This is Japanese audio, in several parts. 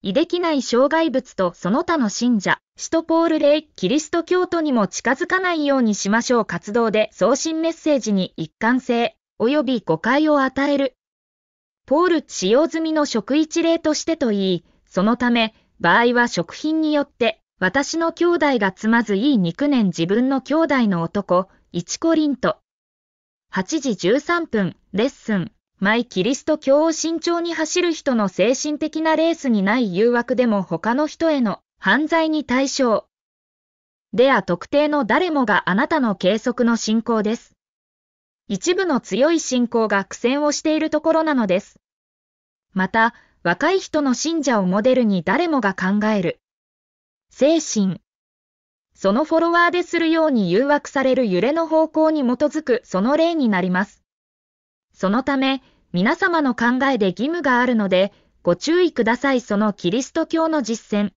いできない障害物とその他の信者、使徒ポールでキリスト教徒にも近づかないようにしましょう活動で送信メッセージに一貫性、及び誤解を与える。ポール使用済みの食一例としてといい、そのため、場合は食品によって、私の兄弟がつまずいい肉年自分の兄弟の男、チコリント。8時13分、レッスン。マイ・キリスト教を慎重に走る人の精神的なレースにない誘惑でも他の人への犯罪に対象。でや特定の誰もがあなたの計測の信仰です。一部の強い信仰が苦戦をしているところなのです。また、若い人の信者をモデルに誰もが考える。精神。そのフォロワーでするように誘惑される揺れの方向に基づくその例になります。そのため、皆様の考えで義務があるので、ご注意くださいそのキリスト教の実践。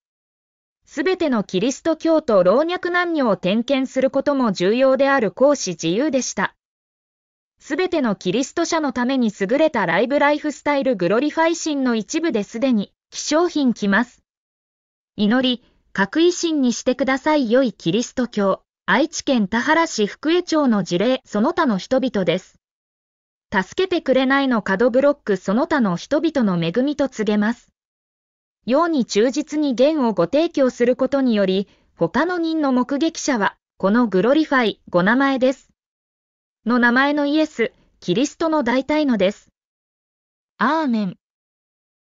すべてのキリスト教と老若男女を点検することも重要である講師自由でした。すべてのキリスト者のために優れたライブライフスタイルグロリファインの一部ですでに、希少品来ます。祈り、核維新にしてください良いキリスト教。愛知県田原市福江町の事例その他の人々です。助けてくれないの角ブロックその他の人々の恵みと告げます。ように忠実に言をご提供することにより、他の人の目撃者は、このグロリファイ、ご名前です。の名前のイエス、キリストの大体のです。アーメン。